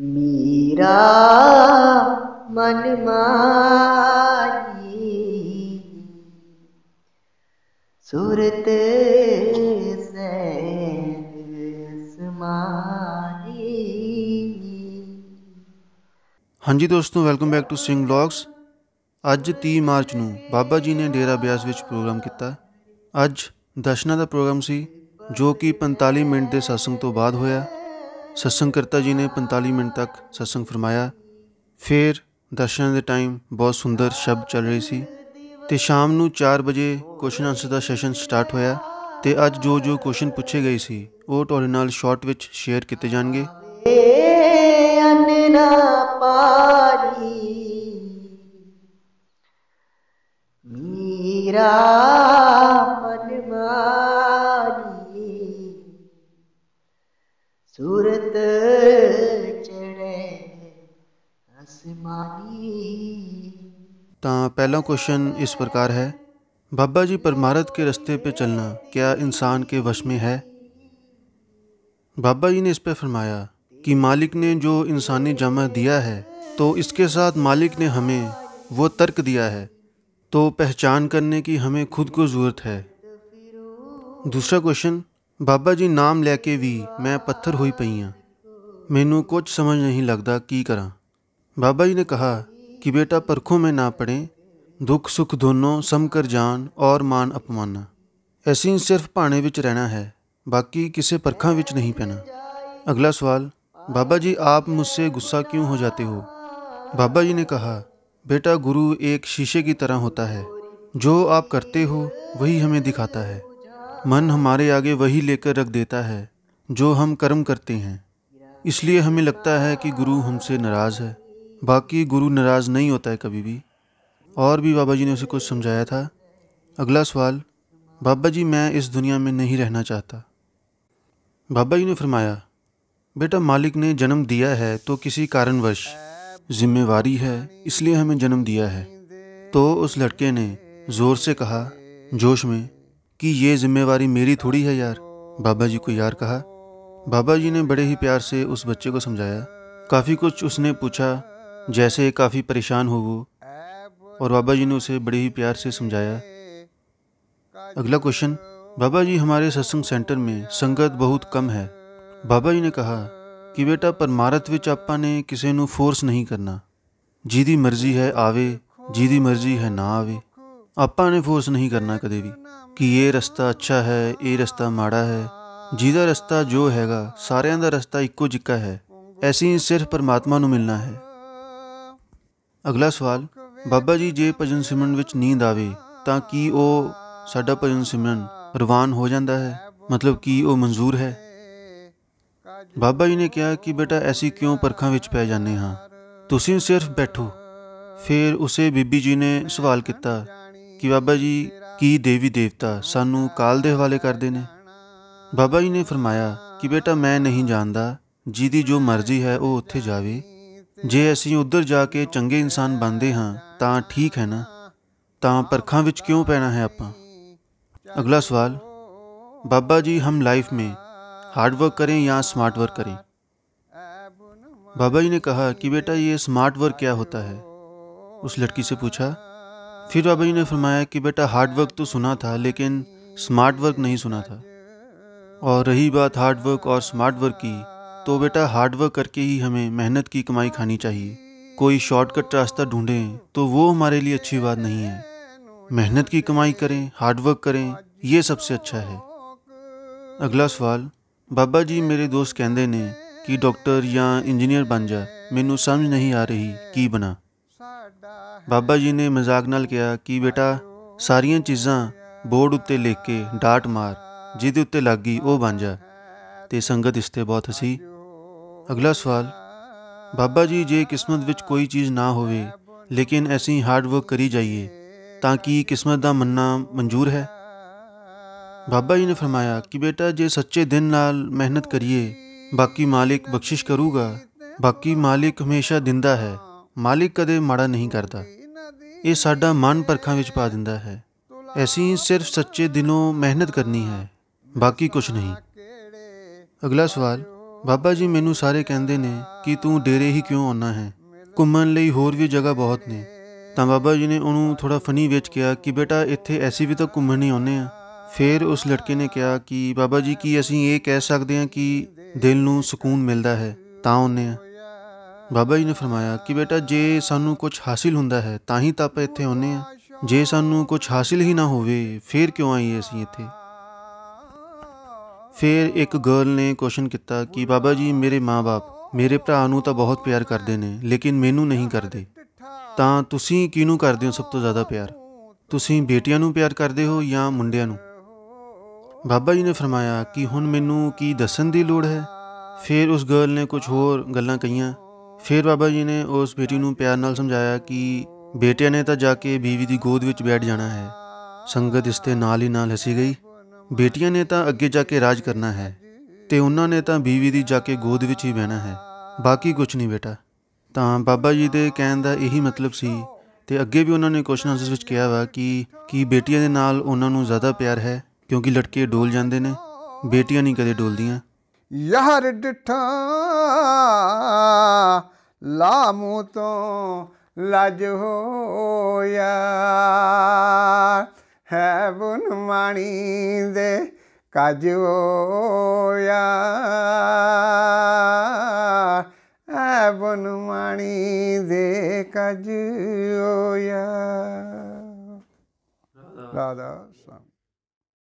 ਮੇਰਾ ਮਨ ਮਾਈ ਸੁਰਤ ਹਾਂਜੀ ਦੋਸਤੋ welcome back to Singh vlogs ਅੱਜ 30 ਮਾਰਚ ਨੂੰ ਬਾਬਾ ਜੀ ਨੇ ਡੇਰਾ ਬਿਆਸ ਵਿੱਚ ਪ੍ਰੋਗਰਾਮ ਕੀਤਾ ਅੱਜ ਦਸ਼ਨਾ ਦਾ ਪ੍ਰੋਗਰਾਮ ਸੀ ਜੋ ਕਿ 45 ਮਿੰਟ ਦੇ satsang ਤੋਂ ਬਾਅਦ ਹੋਇਆ ਸਤਸੰਗ ਕਰਤਾ ਜੀ ਨੇ 45 ਮਿੰਟ ਤੱਕ ਸਤਸੰਗ ਫਰਮਾਇਆ ਫਿਰ ਦਰਸ਼ਨ ਦੇ ਟਾਈਮ ਬਹੁਤ ਸੁੰਦਰ ਸ਼ਬਦ ਚੱਲ ਰਹੀ ਸੀ ਤੇ ਸ਼ਾਮ ਨੂੰ 4 ਵਜੇ ਕੁਐਸਚਨ ਆਨਸਰ ਦਾ ਸੈਸ਼ਨ ਸਟਾਰਟ ਹੋਇਆ ਤੇ ਅੱਜ ਜੋ ਜੋ ਕੁਐਸਚਨ ਪੁੱਛੇ ਗਏ ਸੀ ਉਹ ਤੁਹਾਡੇ ਨਾਲ ਸ਼ਾਰਟ ਵਿੱਚ ਸ਼ੇਅਰ ਕੀਤੇ ਜਾਣਗੇ ਅਨਨਾ ਪਾਰੀ ਮੀਰਾ सूरत चढ़े आसमानी ਤਾਂ ਪਹਿਲਾ ਕੁਐਸਚਨ ਇਸ ਪ੍ਰਕਾਰ बाबा जी परमारत के रास्ते पे चलना क्या इंसान के वश में है बाबा जी ने इस पर फरमाया कि मालिक ने जो इंसानी जमा दिया है तो इसके साथ मालिक ने हमें वो तर्क दिया है तो पहचान करने की हमें खुद को ज़रूरत है दूसरा क्वेश्चन ਬਾਬਾ ਜੀ ਨਾਮ ਲੈ ਕੇ ਵੀ ਮੈਂ ਪੱਥਰ ਹੋਈ ਪਈ ਆ ਮੈਨੂੰ ਕੁਝ ਸਮਝ ਨਹੀਂ ਲੱਗਦਾ ਕੀ ਕਰਾਂ ਬਾਬਾ ਜੀ ਨੇ ਕਿਹਾ ਕਿ ਬੇਟਾ परखों ਮੈਂ ਨਾ ਪੜੇ ਦੁੱਖ ਸੁੱਖ ਦੋਨੋਂ सम कर ਜਾਣ ਔਰ ਮਾਨ ਅਪਮਾਨ ਐਸੀ ਸਿਰਫ ਭਾਣੇ ਵਿੱਚ ਰਹਿਣਾ ਹੈ ਬਾਕੀ ਕਿਸੇ ਪਰਖਾਂ ਵਿੱਚ ਨਹੀਂ ਪੈਣਾ ਅਗਲਾ ਸਵਾਲ ਬਾਬਾ ਜੀ ਆਪ ਮੁਸੇ ਗੁੱਸਾ ਕਿਉਂ ਹੋ ਜਾਂਦੇ ਹੋ ਬਾਬਾ ਜੀ ਨੇ ਕਿਹਾ ਬੇਟਾ ਗੁਰੂ ਇੱਕ ਸ਼ੀਸ਼ੇ ਦੀ ਤਰ੍ਹਾਂ ਹੁੰਦਾ ਹੈ ਜੋ ਆਪ ਕਰਤੇ ਹੋ ਵਹੀ ਹਮੇ ਦਿਖਾਤਾ ਹੈ मन हमारे आगे वही लेकर रख देता है जो हम कर्म करते हैं इसलिए हमें लगता है कि गुरु हमसे नाराज़ है बाकी गुरु नाराज़ नहीं होता है कभी भी और भी बाबा जी ने उसे कुछ समझाया था अगला सवाल बाबा जी मैं इस दुनिया में नहीं रहना चाहता बाबा जी ने फरमाया बेटा मालिक ने जन्म दिया है तो किसी कारणवश जिम्मेवारी है इसलिए हमें जन्म दिया है तो उस लड़के ने ज़ोर से कहा जोश में कि ये जिम्मेवारी मेरी थोड़ी है यार बाबा जी को यार कहा बाबा जी ने बड़े ही प्यार से उस बच्चे को समझाया काफ़ी कुछ उसने पूछा जैसे काफ़ी परेशान हो वो और बाबा जी ने उसे बड़े ही प्यार से समझाया अगला क्वेश्चन बाबा जी हमारे सत्संग सेंटर में संगत बहुत कम है बाबा जी ने कहा कि बेटा परमारत विच आपा ने किसी ਨੂੰ ਫੋਰਸ ਨਹੀਂ ਕਰਨਾ ਜਿਹਦੀ ਮਰਜ਼ੀ ਹੈ ਆਵੇ ਜਿਹਦੀ ਮਰਜ਼ੀ ਹੈ ਨਾ ਆਪਾਂ ਨੇ ਫੋਰਸ ਨਹੀਂ ਕਰਨਾ ਕਦੇ ਵੀ ਕਿ ਇਹ ਰਸਤਾ ਅੱਛਾ ਹੈ ਇਹ ਰਸਤਾ ਮਾੜਾ ਹੈ ਜਿਹਦਾ ਰਸਤਾ ਜੋ ਹੈਗਾ ਸਾਰਿਆਂ ਦਾ ਰਸਤਾ ਇੱਕੋ ਜਿੱਕਾ ਹੈ ਐਸੀ ਸਿਰਫ ਪਰਮਾਤਮਾ ਨੂੰ ਮਿਲਣਾ ਹੈ ਅਗਲਾ ਸਵਾਲ ਬਾਬਾ ਜੀ ਜੇ ਭਜਨ ਸਿਮਰਨ ਵਿੱਚ ਨੀਂਦ ਆਵੇ ਤਾਂ ਕੀ ਉਹ ਸਾਡਾ ਭਜਨ ਸਿਮਰਨ ਰਵਾਨ ਹੋ ਜਾਂਦਾ ਹੈ ਮਤਲਬ ਕੀ ਉਹ ਮਨਜ਼ੂਰ ਹੈ ਬਾਬਾ ਜੀ ਨੇ ਕਿਹਾ ਕਿ ਬੇਟਾ ਐਸੀ ਕਿਉਂ ਪਰਖਾਂ ਵਿੱਚ ਪੈ ਜਾਂਦੇ ਹਾਂ ਤੁਸੀਂ ਸਿਰਫ ਬੈਠੋ ਫਿਰ ਉਸੇ ਬੀਬੀ ਜੀ ਨੇ ਸਵਾਲ ਕੀਤਾ ਕਿ ਬਾਬਾ ਜੀ ਕੀ ਦੇਵੀ ਦੇਵਤਾ ਸਾਨੂੰ ਕਾਲ ਦੇ ਹਵਾਲੇ ਕਰਦੇ ਨੇ ਬਾਬਾ ਜੀ ਨੇ ਫਰਮਾਇਆ ਕਿ ਬੇਟਾ ਮੈਂ ਨਹੀਂ ਜਾਣਦਾ ਜਿਹਦੀ ਜੋ ਮਰਜ਼ੀ ਹੈ ਉਹ ਉੱਥੇ ਜਾਵੇ ਜੇ ਅਸੀਂ ਉੱਧਰ ਜਾ ਕੇ ਚੰਗੇ ਇਨਸਾਨ ਬਣਦੇ ਹਾਂ ਤਾਂ ਠੀਕ ਹੈ ਨਾ ਤਾਂ ਪਰਖਾਂ ਵਿੱਚ ਕਿਉਂ ਪੈਣਾ ਹੈ ਆਪਾਂ ਅਗਲਾ ਸਵਾਲ ਬਾਬਾ ਜੀ ਹਮ ਲਾਈਫ ਮੇ ਹਾਰਡ ਵਰਕ ਕਰੇ ਜਾਂ ਸਮਾਰਟ ਵਰਕ ਕਰੇ ਬਾਬਾ ਜੀ ਨੇ ਕਿਹਾ ਕਿ ਬੇਟਾ ਇਹ ਸਮਾਰਟ ਵਰਕ ਕੀ ਹੁੰਦਾ ਹੈ ਉਸ ਲੜਕੀ ਸੇ ਪੁੱਛਾ फिर बाबा जी ने फरमाया कि बेटा हार्ड वर्क तो सुना था लेकिन स्मार्ट वर्क नहीं सुना था और रही बात हार्ड वर्क और स्मार्ट वर्क की तो बेटा हार्ड वर्क करके ही हमें मेहनत की कमाई खानी चाहिए कोई शॉर्टकट रास्ता ढूंढें तो वो हमारे लिए अच्छी बात नहीं है मेहनत की कमाई करें हार्ड वर्क करें ये सबसे अच्छा है अगला सवाल बाबा जी मेरे दोस्त कहते ਨੇ कि डॉक्टर या इंजीनियर बन जा मैनू समझ नहीं आ रही की बना ਬਾਬਾ ਜੀ ਨੇ ਮਜ਼ਾਕ ਨਾਲ ਕਿਹਾ ਕਿ ਬੇਟਾ ਸਾਰੀਆਂ ਚੀਜ਼ਾਂ ਬੋਰਡ ਉੱਤੇ ਲਿਖ ਕੇ ਡਾਟ ਮਾਰ ਜਿਹਦੇ ਉੱਤੇ ਲੱਗੀ ਉਹ ਬਣ ਜਾ ਤੇ ਸੰਗਤ ਇਸ ਤੇ ਬਹੁਤ ਹਸੀ ਅਗਲਾ ਸਵਾਲ ਬਾਬਾ ਜੀ ਜੇ ਕਿਸਮਤ ਵਿੱਚ ਕੋਈ ਚੀਜ਼ ਨਾ ਹੋਵੇ ਲੇਕਿਨ ਅਸੀਂ ਹਾਰਡ ਵਰਕ ਕਰੀ ਜਾਈਏ ਤਾਂ ਕਿ ਕਿਸਮਤ ਦਾ ਮੰਨਣਾ ਮਨਜ਼ੂਰ ਹੈ ਬਾਬਾ ਜੀ ਨੇ ਫਰਮਾਇਆ ਕਿ ਬੇਟਾ ਜੇ ਸੱਚੇ ਦਿਨ ਨਾਲ ਮਿਹਨਤ ਕਰੀਏ ਬਾਕੀ ਮਾਲਿਕ ਬਖਸ਼ਿਸ਼ ਕਰੂਗਾ ਬਾਕੀ ਮਾਲਿਕ ਹਮੇਸ਼ਾ ਦਿੰਦਾ ਹੈ ਮਾਲਿਕ ਕਦੇ ਮਾੜਾ ਨਹੀਂ ਕਰਦਾ ਇਹ ਸਾਡਾ ਮਨ ਪਰਖਾਂ ਵਿੱਚ ਪਾ ਦਿੰਦਾ ਹੈ ਅਸੀਂ ਸਿਰਫ ਸੱਚੇ ਦਿਨੋਂ ਮਿਹਨਤ ਕਰਨੀ ਹੈ ਬਾਕੀ ਕੁਝ ਨਹੀਂ ਅਗਲਾ ਸਵਾਲ ਬਾਬਾ ਜੀ ਮੈਨੂੰ ਸਾਰੇ ਕਹਿੰਦੇ ਨੇ ਕਿ ਤੂੰ ਡੇਰੇ ਹੀ ਕਿਉਂ ਆਉਣਾ ਹੈ ਘੁੰਮਣ ਲਈ ਹੋਰ ਵੀ ਜਗ੍ਹਾ ਬਹੁਤ ਨੇ ਤਾਂ ਬਾਬਾ ਜੀ ਨੇ ਉਹਨੂੰ ਥੋੜਾ ਫਨੀ ਵਿੱਚ ਕਿਹਾ ਕਿ ਬੇਟਾ ਇੱਥੇ ਐਸੀ ਵੀ ਤਾਂ ਘੁੰਮਣ ਨਹੀਂ ਆਉਨੇ ਆ ਫਿਰ ਉਸ ਲੜਕੇ ਨੇ ਕਿਹਾ ਕਿ ਬਾਬਾ ਜੀ ਕੀ ਅਸੀਂ ਇਹ ਕਹਿ ਸਕਦੇ ਹਾਂ ਕਿ ਦਿਲ ਨੂੰ ਸਕੂਨ ਮਿਲਦਾ ਹੈ ਤਾਂ ਆਉਨੇ ਆ ਬਾਬਾ ਜੀ ਨੇ ਫਰਮਾਇਆ ਕਿ ਬੇਟਾ ਜੇ ਸਾਨੂੰ ਕੁਝ ਹਾਸਿਲ ਹੁੰਦਾ ਹੈ ਤਾਂ ਹੀ ਤਾਂ ਆਪਾਂ ਇੱਥੇ ਆਉਨੇ ਆ ਜੇ ਸਾਨੂੰ ਕੁਝ ਹਾਸਿਲ ਹੀ ਨਾ ਹੋਵੇ ਫੇਰ ਕਿਉਂ ਆਈਏ ਅਸੀਂ ਇੱਥੇ ਫੇਰ ਇੱਕ ਗਰਲ ਨੇ ਕੁਐਸਚਨ ਕੀਤਾ ਕਿ ਬਾਬਾ ਜੀ ਮੇਰੇ ਮਾਪੇ ਮੇਰੇ ਭਰਾ ਨੂੰ ਤਾਂ ਬਹੁਤ ਪਿਆਰ ਕਰਦੇ ਨੇ ਲੇਕਿਨ ਮੈਨੂੰ ਨਹੀਂ ਕਰਦੇ ਤਾਂ ਤੁਸੀਂ ਕਿਹਨੂੰ ਕਰਦੇ ਹੋ ਸਭ ਤੋਂ ਜ਼ਿਆਦਾ ਪਿਆਰ ਤੁਸੀਂ ਬੇਟੀਆਂ ਨੂੰ ਪਿਆਰ ਕਰਦੇ ਹੋ ਜਾਂ ਮੁੰਡਿਆਂ ਨੂੰ ਬਾਬਾ ਜੀ ਨੇ ਫਰਮਾਇਆ ਕਿ ਹੁਣ ਮੈਨੂੰ ਕੀ ਦੱਸਣ ਦੀ ਲੋੜ ਹੈ ਫਿਰ ਉਸ ਗਰਲ ਨੇ ਕੁਝ ਹੋਰ ਗੱਲਾਂ ਕਹੀਆਂ ਫਿਰ ਬਾਬਾ ਜੀ ਨੇ ਉਸ ਬੇਟੀ ਨੂੰ ਪਿਆਰ ਨਾਲ ਸਮਝਾਇਆ ਕਿ ਬੇਟਿਆਂ ਨੇ ਤਾਂ ਜਾ ਕੇ ਬੀਵੀ ਦੀ ਗੋਦ ਵਿੱਚ ਬੈਠ ਜਾਣਾ ਹੈ ਸੰਗਤ ਇਸ ਤੇ ਨਾਲ ਹੀ ਨਾਲ ਹਸੀ ਗਈ ਬੇਟੀਆਂ ਨੇ ਤਾਂ ਅੱਗੇ ਜਾ ਕੇ ਰਾਜ ਕਰਨਾ ਹੈ ਤੇ ਉਹਨਾਂ ਨੇ ਤਾਂ ਬੀਵੀ ਦੀ ਜਾ ਕੇ ਗੋਦ ਵਿੱਚ ਹੀ ਬਹਿਣਾ ਹੈ ਬਾਕੀ ਕੁਝ ਨਹੀਂ ਬੇਟਾ ਤਾਂ ਬਾਬਾ ਜੀ ਦੇ ਕਹਿਣ ਦਾ ਇਹੀ ਮਤਲਬ ਸੀ ਤੇ ਅੱਗੇ ਵੀ ਉਹਨਾਂ ਨੇ ਕੁਐਸਚਨ ਆਨਸਰਸ ਵਿੱਚ ਕਿਹਾ ਵਾ ਕਿ ਕੀ ਬੇਟੀਆਂ ਦੇ ਨਾਲ ਉਹਨਾਂ ਨੂੰ ਜ਼ਿਆਦਾ ਪਿਆਰ ਹੈ ਕਿਉਂਕਿ ਲੜਕੇ ਡੋਲ ਜਾਂਦੇ ਨੇ ਬੇਟੀਆਂ ਨਹੀਂ ਕਦੇ ਡੋਲਦੀਆਂ ਯਹਰ ਡਿਠਾ ਲਾਮੂ ਤੋਂ ਲਜ ਹੋਇਆ ਹੈ ਬੁਨ ਮਾਣੀ ਦੇ ਕਜ ਹੋਇਆ ਹੈ ਬੁਨ ਮਾਣੀ ਦੇ ਕਜ ਹੋਇਆ ਰਾਧਾ